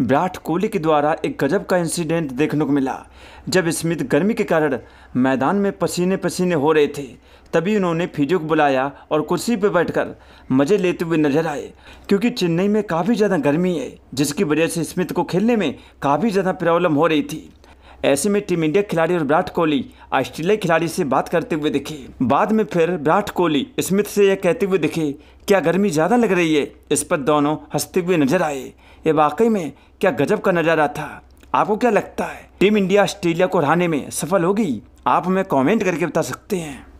विराट कोहली के द्वारा एक गजब का इंसिडेंट देखने को मिला जब स्मिथ गर्मी के कारण मैदान में पसीने पसीने हो रहे थे तभी उन्होंने फिजियो को बुलाया और कुर्सी पर बैठकर मज़े लेते हुए नजर आए क्योंकि चेन्नई में काफ़ी ज़्यादा गर्मी है जिसकी वजह से स्मिथ को खेलने में काफ़ी ज़्यादा प्रॉब्लम हो रही थी ऐसे में टीम इंडिया खिलाड़ी और विराट कोहली ऑस्ट्रेलिया खिलाड़ी से बात करते हुए दिखे बाद में फिर विराट कोहली स्मिथ से यह कहते हुए दिखे क्या गर्मी ज़्यादा लग रही है इस पर दोनों हंसते हुए नजर आए ये वाकई में क्या गजब का नज़ारा था आपको क्या लगता है टीम इंडिया ऑस्ट्रेलिया को हराने में सफल होगी आप हमें कॉमेंट करके बता सकते हैं